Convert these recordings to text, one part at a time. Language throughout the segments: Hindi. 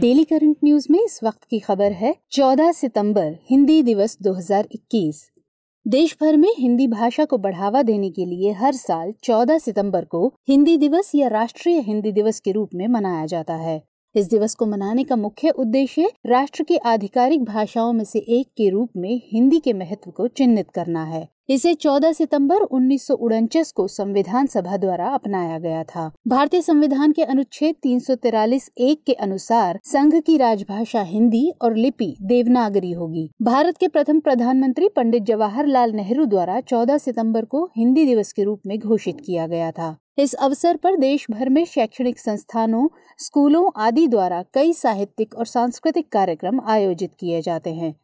डेली करंट न्यूज में इस वक्त की खबर है 14 सितंबर हिंदी दिवस 2021 देश भर में हिंदी भाषा को बढ़ावा देने के लिए हर साल 14 सितंबर को हिंदी दिवस या राष्ट्रीय हिंदी दिवस के रूप में मनाया जाता है इस दिवस को मनाने का मुख्य उद्देश्य राष्ट्र की आधिकारिक भाषाओं में से एक के रूप में हिंदी के महत्व को चिन्हित करना है इसे 14 सितंबर उन्नीस को संविधान सभा द्वारा अपनाया गया था भारतीय संविधान के अनुच्छेद तीन एक के अनुसार संघ की राजभाषा हिंदी और लिपि देवनागरी होगी भारत के प्रथम प्रधानमंत्री पंडित जवाहरलाल नेहरू द्वारा 14 सितंबर को हिंदी दिवस के रूप में घोषित किया गया था इस अवसर पर देश भर में शैक्षणिक संस्थानों स्कूलों आदि द्वारा कई साहित्यिक और सांस्कृतिक कार्यक्रम आयोजित किए जाते हैं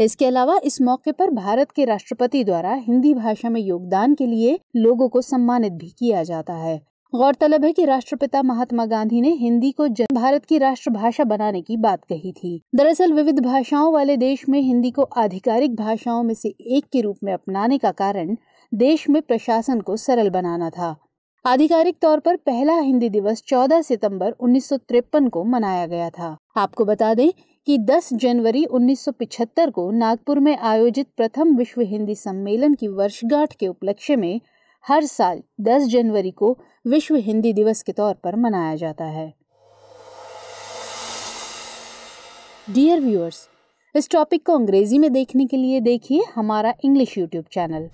इसके अलावा इस मौके पर भारत के राष्ट्रपति द्वारा हिंदी भाषा में योगदान के लिए लोगों को सम्मानित भी किया जाता है गौरतलब है कि राष्ट्रपिता महात्मा गांधी ने हिंदी को जन भारत की राष्ट्रभाषा बनाने की बात कही थी दरअसल विविध भाषाओं वाले देश में हिंदी को आधिकारिक भाषाओं में से एक के रूप में अपनाने का कारण देश में प्रशासन को सरल बनाना था आधिकारिक तौर पर पहला हिंदी दिवस 14 सितंबर उन्नीस को मनाया गया था आपको बता दें कि 10 जनवरी 1975 को नागपुर में आयोजित प्रथम विश्व हिंदी सम्मेलन की वर्षगांठ के उपलक्ष्य में हर साल 10 जनवरी को विश्व हिंदी दिवस के तौर पर मनाया जाता है डियर व्यूअर्स इस टॉपिक को अंग्रेजी में देखने के लिए देखिए हमारा इंग्लिश यूट्यूब चैनल